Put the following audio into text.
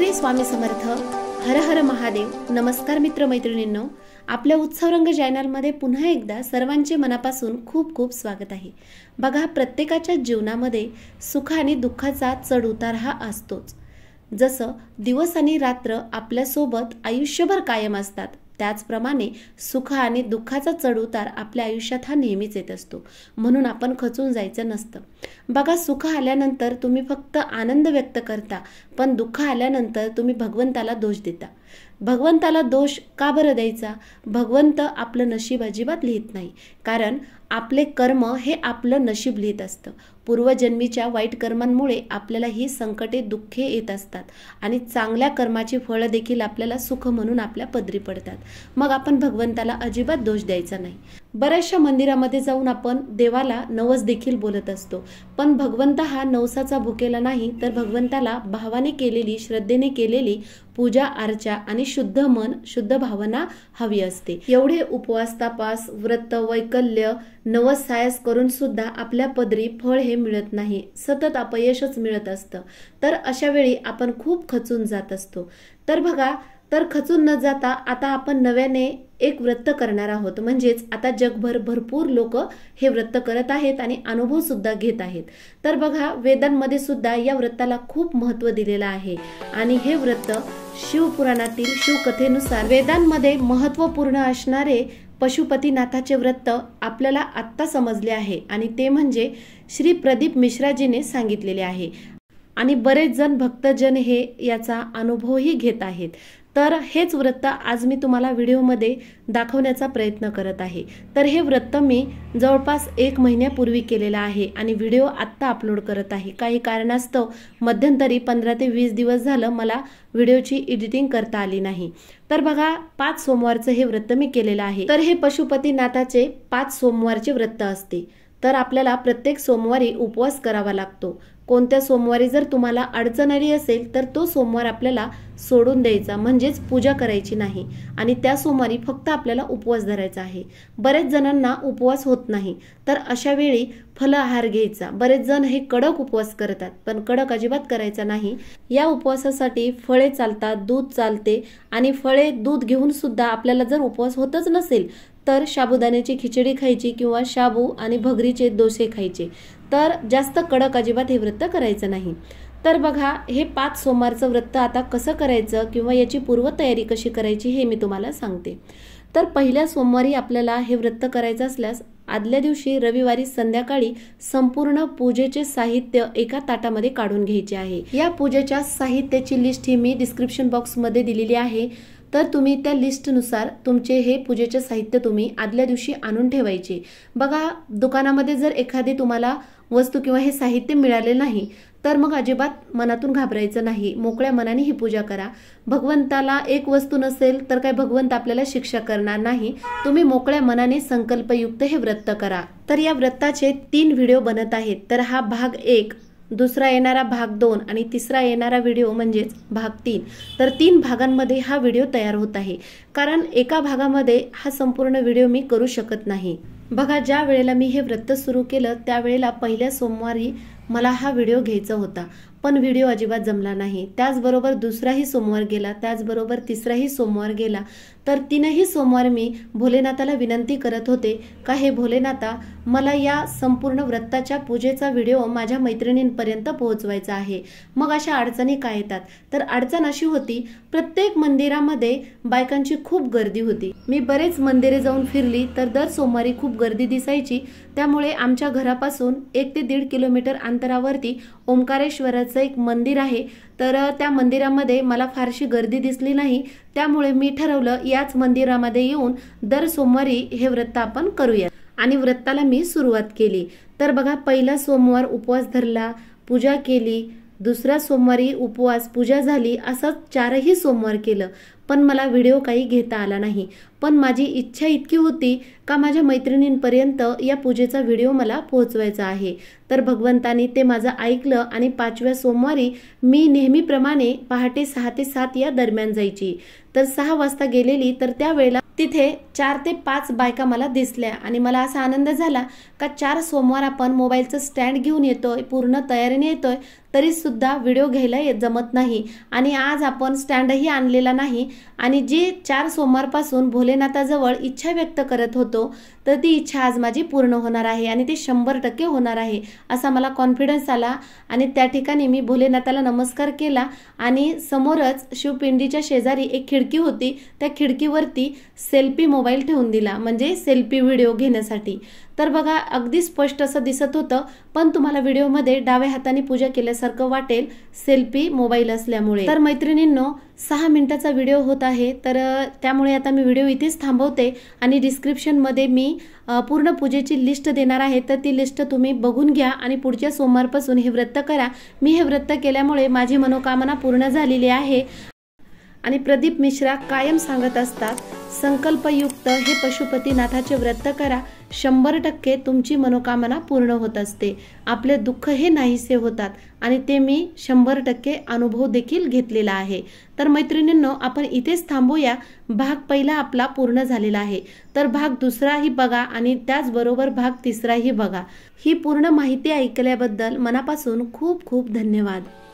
श्री स्वामी समर्थ हर हर महादेव नमस्कार मैत्रिणींनो आपल्या उत्सवरंग चॅनलमध्ये पुन्हा एकदा सर्वांचे मनापासून खूप खूप स्वागत आहे बघा प्रत्येकाच्या जीवनामध्ये सुख आणि दुःखाचा उतार हा असतोच जसं दिवस आणि रात्र आपल्यासोबत आयुष्यभर कायम असतात त्याचप्रमाणे सुख आणि दुःखाचा चढउतार आपल्या आयुष्यात हा नेहमीच येत असतो म्हणून आपण खचून जायचं नसतं बघा सुख आल्यानंतर तुम्ही फक्त आनंद व्यक्त करता पण दुःख आल्यानंतर तुम्ही भगवंताला दोष देता भगवंताला दोष का बरं द्यायचा भगवंत आपलं नशीब अजिबात लिहित नाही कारण आपले कर्म हे आपलं नशीब लिहित असतं पूर्वजन्मीच्या वाईट कर्मांमुळे आपल्याला ही संकटे दुःखे येत असतात आणि चांगल्या कर्माची फळं देखील आपल्याला सुख म्हणून आपल्या पदरी पडतात मग आपण भगवंताला अजिबात दोष द्यायचा नाही बऱ्याचशा मंदिरामध्ये जाऊन आपण देवाला नवस देखील बोलत असतो पण भगवंत हा नवसाचा भुकेला नाही तर भगवंताला भावाने केलेली श्रद्धेने केलेली पूजा अर्चा आणि शुद्ध मन शुद्ध भावना हवी असते एवढे उपवास तपास व्रत वैकल्य नवस सायस करून सुद्धा आपल्या पदरी फळ हे मिळत नाही सतत अपयशच मिळत असतं तर अशा वेळी आपण खूप खचून जात असतो तर बघा तर खचून न जाता आता आपण नव्याने एक व्रत करणार आहोत म्हणजेच आता जगभर भरपूर लोक हे व्रत करत आहेत आणि अनुभव सुद्धा घेत आहेत तर बघा वेदांमध्ये सुद्धा या व्रताला खूप महत्त्व दिलेलं आहे आणि हे व्रत शिवपुराणातील शिवकथेनुसार वेदांमध्ये महत्वपूर्ण असणारे पशुपतीनाथाचे व्रत आपल्याला आत्ता समजले आहे आणि ते म्हणजे श्री प्रदीप मिश्राजीने सांगितलेले आहे आणि बरेच जण भक्तजन हे याचा अनुभवही घेत आहेत तर हेच व्रत आज मी तुम्हाला व्हिडिओमध्ये दाखवण्याचा प्रयत्न करत आहे तर हे व्रत मी जवळपास एक महिन्यापूर्वी केलेलं आहे आणि व्हिडिओ आत्ता अपलोड करत आहे काही कारणास्तव मध्यंतरी पंधरा ते वीस दिवस झालं मला व्हिडिओची एडिटिंग करता आली नाही तर बघा पाच सोमवारचं हे व्रत मी केलेलं आहे तर हे पशुपतीनाथाचे पाच सोमवारचे व्रत असते तर आपल्याला प्रत्येक सोमवारी उपवास करावा लागतो कोणत्या सोमवारी जर तुम्हाला अडचण आली असेल तर तो सोमवार आपल्याला सोडून द्यायचा म्हणजेच पूजा करायची नाही आणि त्या सोमवारी फक्त आपल्याला उपवास धरायचा आहे बरेच जणांना उपवास होत नाही तर अशा वेळी फल आहार घ्यायचा बरेच जण हे कडक उपवास करतात पण कडक अजिबात करायचा नाही या उपवासासाठी फळे चालतात दूध चालते आणि फळे दूध घेऊन सुद्धा आपल्याला जर उपवास होतच नसेल तर शाबुदाण्याची खिचडी खायची किंवा शाबू आणि भगरीचे दोसे खायचे तर जास्त कडक अजिबात हे व्रत करायचं नाही तर बघा हे पाच सोमवारचं व्रत आता कसं करायचं किंवा याची पूर्वतयारी कशी करायची हे मी तुम्हाला सांगते तर पहिल्या सोमवारी आपल्याला हे व्रत करायचं असल्यास आदल्या दिवशी रविवारी संध्याकाळी संपूर्ण पूजेचे साहित्य एका ताटामध्ये काढून घ्यायचे आहे या पूजेच्या साहित्याची लिस्ट ही मी डिस्क्रिप्शन बॉक्समध्ये दिलेली आहे तर तुम्ही त्या लिस्टनुसार तुमचे हे पूजेचे साहित्य तुम्ही आदल्या दिवशी आणून ठेवायचे बघा दुकानामध्ये जर एखादी तुम्हाला वस्तू किंवा हे साहित्य मिळाले नाही तर मग अजिबात मनातून घाबरायचं नाही मोकळ्या मनाने ही पूजा करा भगवंताला एक वस्तू नसेल तर काय भगवंत आपल्याला शिक्षा करणार नाही तुम्ही मोकळ्या मनाने संकल्पयुक्त हे व्रत करा तर या व्रताचे तीन व्हिडिओ बनत आहेत तर हा भाग एक दुसरा येणारा भाग दोन आणि तिसरा येणारा व्हिडिओ म्हणजेच भाग तीन तर तीन भागांमध्ये हा व्हिडिओ तयार होत आहे कारण एका भागामध्ये हा संपूर्ण व्हिडिओ मी करू शकत नाही बघा ज्या वेळेला मी हे व्रत सुरू केलं त्यावेळेला पहिल्या सोमवारी मला हा व्हिडिओ घ्यायचा होता पण व्हिडिओ अजिबात जमला नाही त्याचबरोबर दुसराही सोमवार गेला त्याचबरोबर तिसराही सोमवार गेला तर तीनही सोमवार मी भोलेनाथाला विनंती करत होते का हे भोलेनाथा मला या संपूर्ण व्रताच्या पूजेचा व्हिडिओ माझ्या मैत्रिणींपर्यंत पोहोचवायचा आहे मग अशा अडचणी काय येतात तर अडचण अशी होती प्रत्येक मंदिरामध्ये बायकांची खूप गर्दी होती मी बरेच मंदिरे जाऊन फिरली तर दर सोमवारी खूप गर्दी दिसायची त्यामुळे आमच्या घरापासून एक ते दीड किलोमीटर अंतरावरती ओंकारेश्वर देवीचं एक मंदिर आहे तर त्या मंदिरामध्ये मला फारशी गर्दी दिसली नाही त्यामुळे मी ठरवलं याच मंदिरामध्ये येऊन दर सोमवारी हे व्रत आपण करूया आणि व्रताला मी सुरुवात केली तर बघा पहिला सोमवार उपवास धरला पूजा केली दुसऱ्या सोमवारी उपवास पूजा झाली असं चारही सोमवार केलं पण मला व्हिडिओ काही घेता आला नाही पण माझी इच्छा इतकी होती का माझ्या मैत्रिणींपर्यंत या पूजेचा व्हिडिओ मला पोहोचवायचा आहे तर भगवंतानी ते माझं ऐकलं आणि पाचव्या सोमवारी मी नेहमीप्रमाणे पहाटे सहा ते सात या दरम्यान जायची तर सहा वाजता गेलेली तर त्यावेळेला तिथे चार ते पाच बायका मला दिसल्या आणि मला असा आनंद झाला का चार सोमवार आपण मोबाईलचं स्टँड घेऊन येतोय पूर्ण तयारीने येतोय तरीसुद्धा व्हिडिओ घ्यायला जमत नाही आणि आज आपण स्टँडही आणलेला नाही आणि जे चार सोमवारपासून भोलेनाथाजवळ इच्छा व्यक्त करत होतो तर ती इच्छा आज माझी पूर्ण होणार आहे आणि ती शंभर टक्के होणार आहे असा मला कॉन्फिडन्स आला आणि त्या ठिकाणी मी भोलेनाथाला नमस्कार केला आणि समोरच शिवपिंडीच्या शेजारी एक खिडकी होती त्या खिडकीवरती सेल्फी मोबाईल ठेवून दिला म्हणजे सेल्फी व्हिडिओ घेण्यासाठी तर बघा अगदी स्पष्ट असं दिसत होतं पण तुम्हाला व्हिडिओमध्ये डाव्या हाताने पूजा केल्यास सारखं वाटेल सेल्फी मोबाईल असल्यामुळे तर मैत्रिणींनो सहा मिनिटाचा व्हिडिओ होत आहे तर त्यामुळे आता मी व्हिडिओ इथेच थांबवते आणि डिस्क्रिप्शनमध्ये मी पूर्ण पूजेची लिस्ट देणार आहे तर ती लिस्ट तुम्ही बघून घ्या आणि पुढच्या सोमवारपासून हे व्रत करा मी हे व्रत केल्यामुळे माझी मनोकामना पूर्ण झालेली आहे आणि प्रदीप मिश्रा कायम सांगत असतात संकल्पयुक्त हे पशुपतीनाथाचे व्रत करा शंभर टक्के तुमची मनोकामना पूर्ण होत असते आपले दुःख हे नाहीसे होतात आणि ते मी शंभर टक्के अनुभव देखील घेतलेला आहे तर मैत्रिणींनो आपण इथेच थांबूया भाग पहिला आपला पूर्ण झालेला आहे तर भाग दुसराही बघा आणि त्याचबरोबर भाग तिसराही बघा ही पूर्ण माहिती ऐकल्याबद्दल मनापासून खूप खूप धन्यवाद